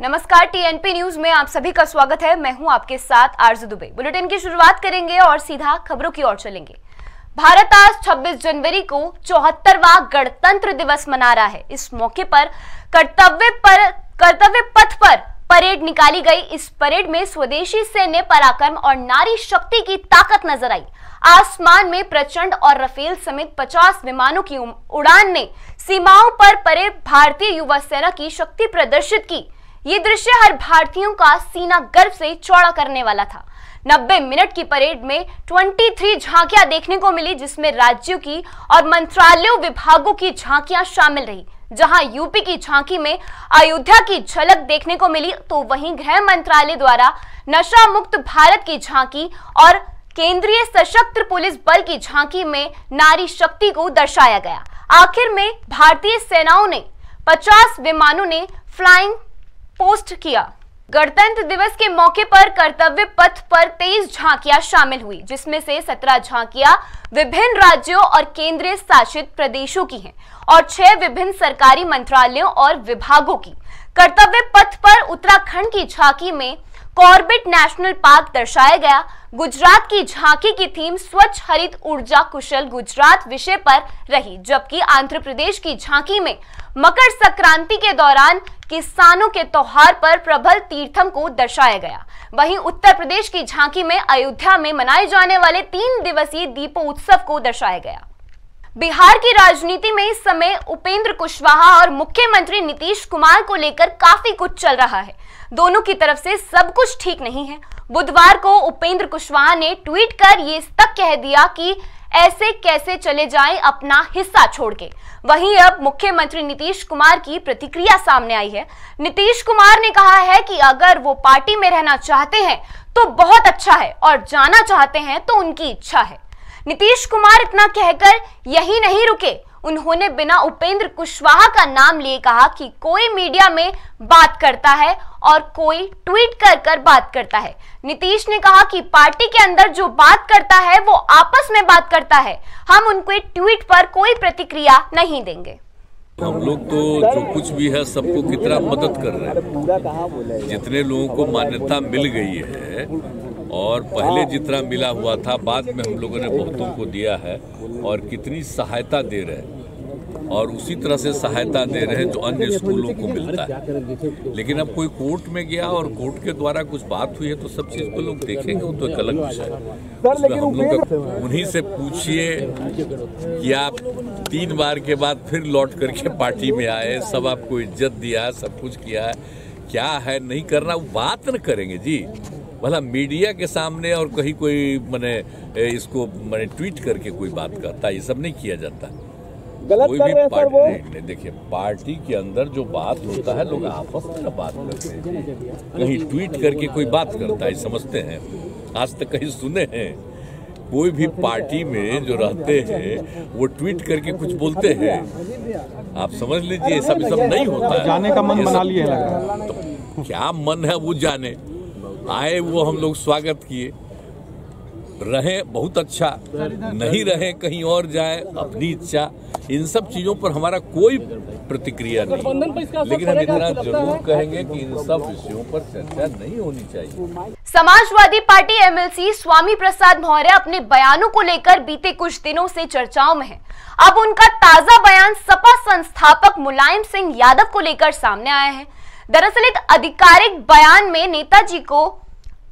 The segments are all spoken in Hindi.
नमस्कार टीएनपी न्यूज में आप सभी का स्वागत है मैं हूं आपके साथ आरजू दुबे बुलेटिन की शुरुआत करेंगे और सीधा खबरों की ओर चलेंगे भारत आज 26 जनवरी को चौहत्तरवा गणतंत्र दिवस मना रहा है इस मौके पर कर्तव्य पर कर्तव्य पथ पर परेड निकाली गई इस परेड में स्वदेशी सैन्य पराक्रम और नारी शक्ति की ताकत नजर आई आसमान में प्रचंड और रफेल समेत 50 विमानों की उड़ान ने सीमाओं पर परे भारतीय युवा सेना की शक्ति प्रदर्शित की ये दृश्य हर भारतीयों का सीना गर्व से चौड़ा करने वाला था 90 मिनट की परेड में 23 झांकियां देखने को मिली जिसमें राज्यों की और मंत्रालयों विभागों की झांकियां शामिल रही जहां यूपी की झांकी में अयोध्या की झलक देखने को मिली तो वहीं गृह मंत्रालय द्वारा नशा मुक्त भारत की झांकी और केंद्रीय सशक्त पुलिस बल की झांकी में नारी शक्ति को दर्शाया गया आखिर में भारतीय सेनाओं ने 50 विमानों ने फ्लाइंग पोस्ट किया गणतंत्र दिवस के मौके पर कर्तव्य पथ पर तेईस झांकियां शामिल हुई जिसमें से सत्रह झांकियां विभिन्न राज्यों और केंद्रीय शासित प्रदेशों की हैं और छह विभिन्न सरकारी मंत्रालयों और विभागों की कर्तव्य पथ पर उत्तराखंड की झांकी में कॉर्बेट नेशनल पार्क दर्शाया गया गुजरात की झांकी की थीम स्वच्छ हरित ऊर्जा कुशल गुजरात विषय पर रही जबकि आंध्र प्रदेश की झांकी में मकर संक्रांति के दौरान किसानों के त्योहार पर प्रबल तीर्थम को दर्शाया गया वहीं उत्तर प्रदेश की झांकी में अयोध्या में मनाए जाने वाले तीन दिवसीय दीपोत्सव को दर्शाया गया बिहार की राजनीति में इस समय उपेंद्र कुशवाहा और मुख्यमंत्री नीतीश कुमार को लेकर काफी कुछ चल रहा है दोनों की तरफ से सब कुछ ठीक नहीं है बुधवार को उपेंद्र कुशवाहा ने ट्वीट कर ये तक कह दिया कि ऐसे कैसे चले जाएं अपना हिस्सा छोड़ के वहीं अब मुख्यमंत्री नीतीश कुमार की प्रतिक्रिया सामने आई है नीतीश कुमार ने कहा है कि अगर वो पार्टी में रहना चाहते हैं तो बहुत अच्छा है और जाना चाहते हैं तो उनकी इच्छा है नीतीश कुमार इतना कहकर यही नहीं रुके उन्होंने बिना उपेंद्र कुशवाहा का नाम लिए कहा कि कोई मीडिया में बात करता है और कोई ट्वीट कर कर बात करता है नीतीश ने कहा कि पार्टी के अंदर जो बात करता है वो आपस में बात करता है हम उनके ट्वीट पर कोई प्रतिक्रिया नहीं देंगे हम लोग तो जो कुछ भी है सबको कितना मदद कर रहे हैं जितने लोगों को मान्यता मिल गई है और पहले जितना मिला हुआ था बाद में हम लोगों ने बहुतों को दिया है और कितनी सहायता दे रहे हैं और उसी तरह से सहायता दे रहे हैं जो अन्य स्कूलों को मिलता है लेकिन अब कोई कोर्ट में गया और कोर्ट के द्वारा कुछ बात हुई है तो सब चीज़ को लोग देखेंगे वो तो एक अलग विषय उसमें हम लोग उन्हीं से पूछिए कि आप तीन बार के बाद फिर लौट करके पार्टी में आए सब आपको इज्जत दिया सब कुछ किया है क्या है नहीं करना बात न करेंगे जी भला मीडिया के सामने और कहीं कोई मैंने इसको मैंने ट्वीट करके कोई बात करता ये सब नहीं किया जाता गलत कोई भी पार्टी नहीं, देखिए पार्टी के अंदर जो बात होता है लोग आपस में बात करते हैं कहीं ट्वीट करके कोई बात करता है समझते हैं आज तक कहीं सुने हैं कोई भी पार्टी में जो रहते हैं वो ट्वीट करके कुछ बोलते हैं आप समझ लीजिए सब सब नहीं होता है जाने का मन बना लिया तो क्या मन है वो जाने आए वो हम लोग स्वागत किए रहे बहुत अच्छा नहीं रहे कहीं और जाए अपनी इच्छा इन सब चीज़ों पर हमारा कोई प्रतिक्रिया नहीं लेकिन हम इतना जरूर कहेंगे कि इन सब विषयों पर चर्चा नहीं होनी चाहिए समाजवादी पार्टी एमएलसी स्वामी प्रसाद मौर्य अपने बयानों को लेकर बीते कुछ दिनों से चर्चाओं में है अब उनका ताजा बयान सपा संस्थापक मुलायम सिंह यादव को लेकर सामने आया है दरअसल एक आधिकारिक बयान में नेताजी को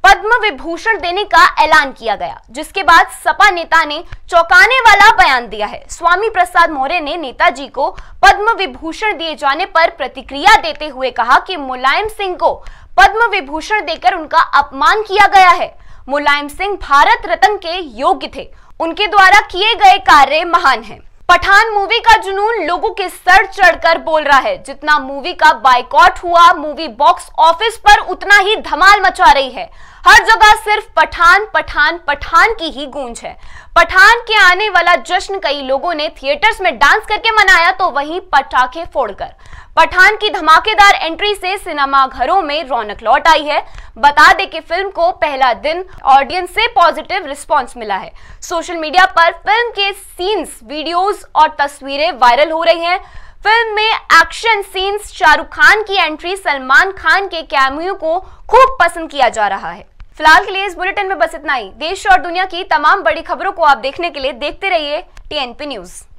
पद्म विभूषण देने का ऐलान किया गया जिसके बाद सपा नेता ने चौंकाने वाला बयान दिया है स्वामी प्रसाद मौर्य ने नेताजी को पद्म विभूषण दिए जाने पर प्रतिक्रिया देते हुए कहा कि मुलायम सिंह को पद्म विभूषण देकर उनका अपमान किया गया है मुलायम सिंह भारत रत्न के योग्य थे उनके द्वारा किए गए कार्य महान हैं पठान मूवी का जुनून लोगों के सर चढ़कर बोल रहा है जितना मूवी का बाइकॉट हुआ मूवी बॉक्स ऑफिस पर उतना ही धमाल मचा रही है हर जगह सिर्फ पठान पठान पठान की ही गूंज है पठान के आने वाला जश्न कई लोगों ने थिएटर्स में डांस करके मनाया तो वहीं पटाखे फोड़कर पठान की धमाकेदार एंट्री से सिनेमा घरों में रौनक लौट आई है बता दें कि फिल्म को पहला दिन ऑडियंस से पॉजिटिव रिस्पांस मिला है सोशल मीडिया पर फिल्म के सीन्स वीडियोस और तस्वीरें वायरल हो रही हैं फिल्म में एक्शन सीन्स शाहरुख खान की एंट्री सलमान खान के कैमियो को खूब पसंद किया जा रहा है फिलहाल के लिए इस बुलेटिन में बस इतना ही देश और दुनिया की तमाम बड़ी खबरों को आप देखने के लिए देखते रहिए टीएनपी न्यूज़